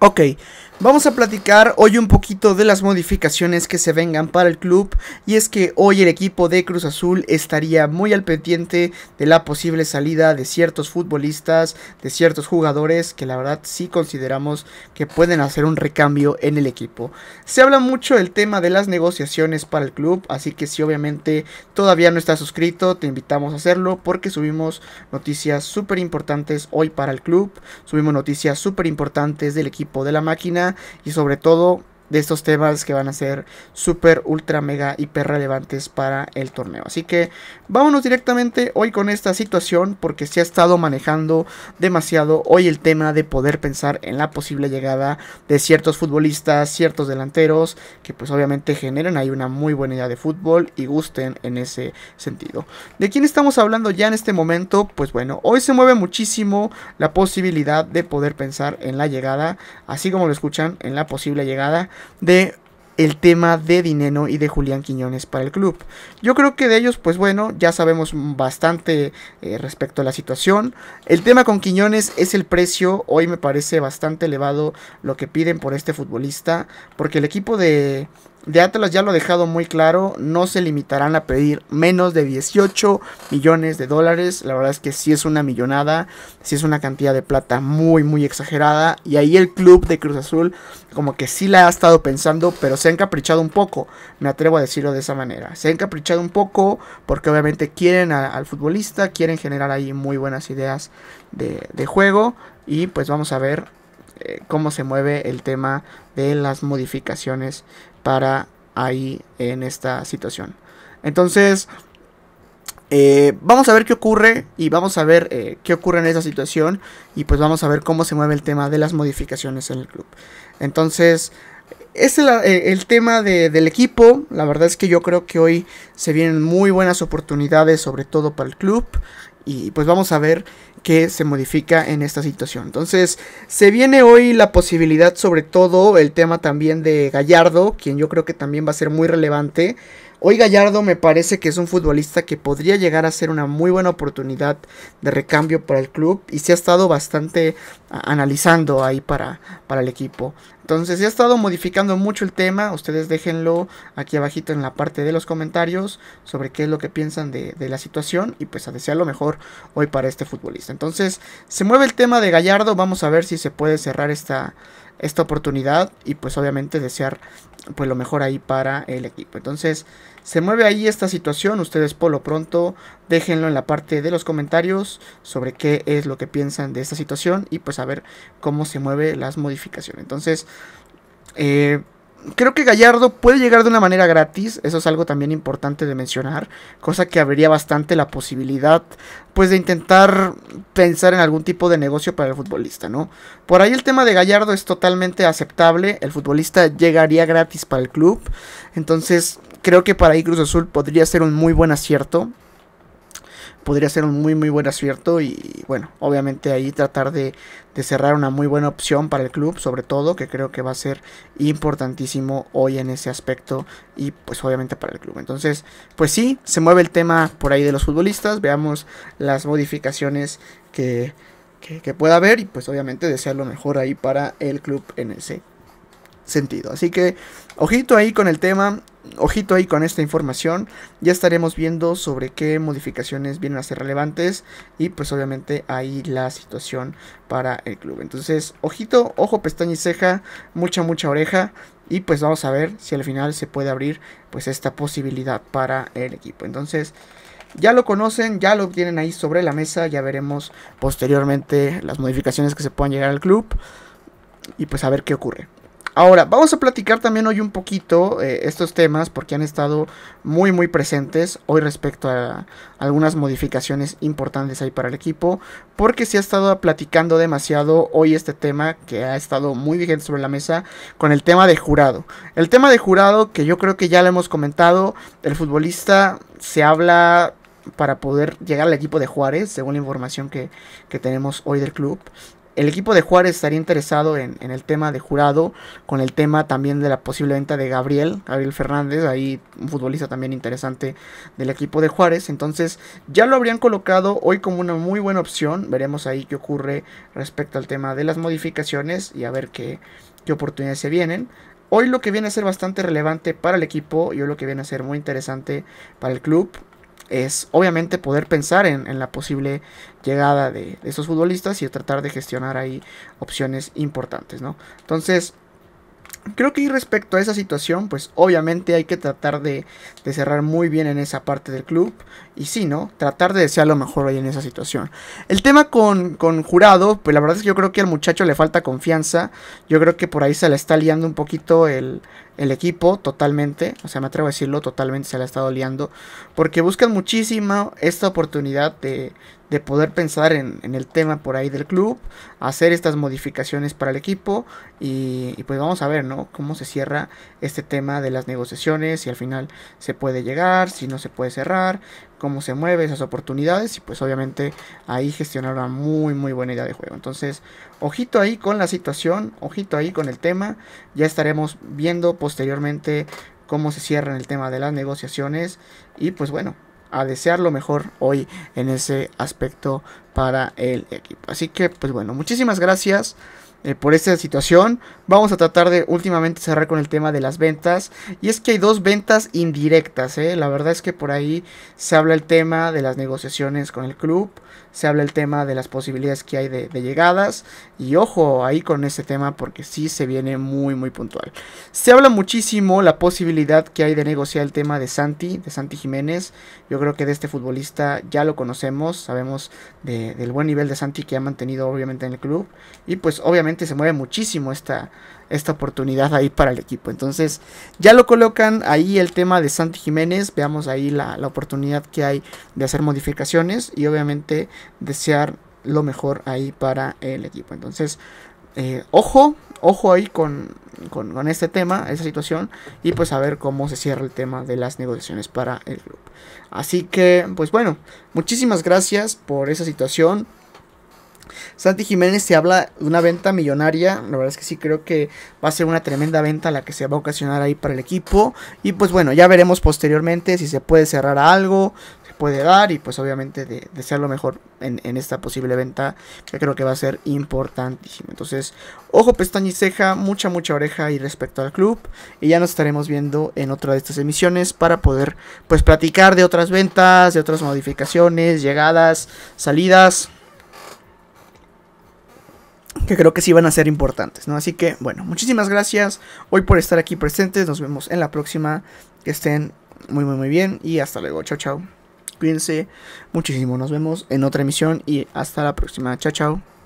Ok, vamos a platicar hoy un poquito de las modificaciones que se vengan para el club y es que hoy el equipo de Cruz Azul estaría muy al pendiente de la posible salida de ciertos futbolistas, de ciertos jugadores que la verdad sí consideramos que pueden hacer un recambio en el equipo. Se habla mucho el tema de las negociaciones para el club, así que si obviamente todavía no estás suscrito, te invitamos a hacerlo porque subimos noticias súper importantes hoy para el club, subimos noticias súper importantes del equipo de la máquina y sobre todo de estos temas que van a ser súper, ultra, mega, hiper relevantes para el torneo. Así que vámonos directamente hoy con esta situación porque se ha estado manejando demasiado hoy el tema de poder pensar en la posible llegada de ciertos futbolistas, ciertos delanteros que pues obviamente generan ahí una muy buena idea de fútbol y gusten en ese sentido. ¿De quién estamos hablando ya en este momento? Pues bueno, hoy se mueve muchísimo la posibilidad de poder pensar en la llegada, así como lo escuchan, en la posible llegada de el tema de Dineno y de Julián Quiñones para el club. Yo creo que de ellos, pues bueno, ya sabemos bastante eh, respecto a la situación. El tema con Quiñones es el precio. Hoy me parece bastante elevado lo que piden por este futbolista, porque el equipo de de Atlas ya lo he dejado muy claro, no se limitarán a pedir menos de 18 millones de dólares. La verdad es que sí es una millonada, sí es una cantidad de plata muy, muy exagerada. Y ahí el club de Cruz Azul como que sí la ha estado pensando, pero se ha encaprichado un poco, me atrevo a decirlo de esa manera. Se ha encaprichado un poco porque obviamente quieren al futbolista, quieren generar ahí muy buenas ideas de juego. Y pues vamos a ver eh, cómo se mueve el tema de las modificaciones para ahí en esta situación. Entonces, eh, vamos a ver qué ocurre y vamos a ver eh, qué ocurre en esa situación y pues vamos a ver cómo se mueve el tema de las modificaciones en el club. Entonces, es el, tema del equipo. La verdad es que yo creo que hoy se vienen muy buenas oportunidades, sobre todo para el club y pues vamos a ver qué se modifica en esta situación. Entonces, se viene hoy la posibilidad, sobre todo el tema también de Gallardo, quien yo creo que también va a ser muy relevante Hoy Gallardo me parece que es un futbolista que podría llegar a ser una muy buena oportunidad de recambio para el club y se ha estado bastante analizando ahí para, para el equipo. Entonces se ha estado modificando mucho el tema, ustedes déjenlo aquí abajito en la parte de los comentarios sobre qué es lo que piensan de, la situación y pues a desear lo mejor hoy para este futbolista. Entonces se mueve el tema de Gallardo, vamos a ver si se puede cerrar esta, esta oportunidad y pues obviamente desear pues lo mejor ahí para el equipo. Entonces, se mueve ahí esta situación. Ustedes por lo pronto déjenlo en la parte de los comentarios sobre qué es lo que piensan de esta situación y pues a ver cómo se mueve las modificaciones. Entonces, eh, creo que Gallardo puede llegar de una manera gratis, eso es algo también importante de mencionar, cosa que abriría bastante la posibilidad pues de intentar pensar en algún tipo de negocio para el futbolista, ¿no? Por ahí el tema de Gallardo es totalmente aceptable, el futbolista llegaría gratis para el club, entonces creo que para ahí Cruz Azul podría ser un muy buen acierto podría ser un muy muy buen acierto y bueno, obviamente ahí tratar de, cerrar una muy buena opción para el club, sobre todo, que creo que va a ser importantísimo hoy en ese aspecto y pues obviamente para el club. Entonces, pues sí, se mueve el tema por ahí de los futbolistas, veamos las modificaciones que, que, que pueda haber y pues obviamente desear lo mejor ahí para el club en ese sentido. Así que, ojito ahí con el tema ojito ahí con esta información. Ya estaremos viendo sobre qué modificaciones vienen a ser relevantes. Y pues obviamente ahí la situación para el club. Entonces, ojito, ojo, pestaña y ceja, mucha, mucha oreja. Y pues vamos a ver si al final se puede abrir pues esta posibilidad para el equipo. Entonces... Ya lo conocen, ya lo tienen ahí sobre la mesa, ya veremos posteriormente las modificaciones que se puedan llegar al club y pues a ver qué ocurre. Ahora, vamos a platicar también hoy un poquito eh, estos temas porque han estado muy, muy presentes hoy respecto a, algunas modificaciones importantes ahí para el equipo. Porque se ha estado platicando demasiado hoy este tema que ha estado muy vigente sobre la mesa con el tema de jurado. El tema de jurado que yo creo que ya lo hemos comentado, el futbolista se habla para poder llegar al equipo de Juárez, según la información que, que, tenemos hoy del club el equipo de Juárez estaría interesado en, el tema de jurado, con el tema también de la posible venta de Gabriel, Gabriel Fernández, ahí un futbolista también interesante del equipo de Juárez. Entonces ya lo habrían colocado hoy como una muy buena opción. Veremos ahí qué ocurre respecto al tema de las modificaciones y a ver qué, qué oportunidades se vienen. Hoy lo que viene a ser bastante relevante para el equipo y hoy lo que viene a ser muy interesante para el club es obviamente poder pensar en, la posible llegada de, esos futbolistas y tratar de gestionar ahí opciones importantes, ¿no? Entonces, creo que respecto a esa situación, pues obviamente hay que tratar de, cerrar muy bien en esa parte del club. Y si ¿no? Tratar de desear lo mejor ahí en esa situación. El tema con, con Jurado, pues la verdad es que yo creo que al muchacho le falta confianza. Yo creo que por ahí se le está liando un poquito el, el equipo totalmente, o sea, me atrevo a decirlo, totalmente se le ha estado liando. Porque buscan muchísimo esta oportunidad de, de poder pensar en, el tema por ahí del club, hacer estas modificaciones para el equipo y, y, pues vamos a ver, ¿no? Cómo se cierra este tema de las negociaciones, si al final se puede llegar, si no se puede cerrar, cómo se mueve, esas oportunidades y pues obviamente ahí gestionar una muy muy buena idea de juego. Entonces, ojito ahí con la situación, ojito ahí con el tema, ya estaremos viendo posteriormente cómo se cierran el tema de las negociaciones y pues bueno, a desear lo mejor hoy en ese aspecto para el equipo. Así que pues bueno, muchísimas gracias. Eh, por esta situación. Vamos a tratar de últimamente cerrar con el tema de las ventas. Y es que hay dos ventas indirectas. Eh. La verdad es que por ahí se habla el tema de las negociaciones con el club. Se habla el tema de las posibilidades que hay de, llegadas. Y ojo ahí con ese tema porque sí se viene muy muy puntual. Se habla muchísimo la posibilidad que hay de negociar el tema de Santi, de Santi Jiménez. Yo creo que de este futbolista ya lo conocemos. Sabemos del buen nivel de Santi que ha mantenido obviamente en el club. Y pues obviamente se mueve muchísimo esta, esta oportunidad ahí para el equipo. Entonces, ya lo colocan ahí el tema de Santi Jiménez. Veamos ahí la, oportunidad que hay de hacer modificaciones y obviamente desear lo mejor ahí para el equipo. Entonces, eh, ojo, ojo ahí con, con, este tema, esa situación, y pues a ver cómo se cierra el tema de las negociaciones para el club. Así que, pues bueno, muchísimas gracias por esa situación. Santi Jiménez se habla de una venta millonaria. La verdad es que sí creo que va a ser una tremenda venta la que se va a ocasionar ahí para el equipo. Y pues bueno, ya veremos posteriormente si se puede cerrar algo, se puede dar y pues obviamente de, ser lo mejor en, esta posible venta que creo que va a ser importantísima. Entonces, ojo, pestaña y ceja, mucha, mucha oreja y respecto al club. Y ya nos estaremos viendo en otra de estas emisiones para poder pues platicar de otras ventas, de otras modificaciones, llegadas, salidas que creo que sí van a ser importantes, ¿no? Así que, bueno, muchísimas gracias hoy por estar aquí presentes. Nos vemos en la próxima. Que estén muy, muy, muy bien. Y hasta luego. Chao, chao. Cuídense muchísimo. Nos vemos en otra emisión y hasta la próxima. Chao, chao.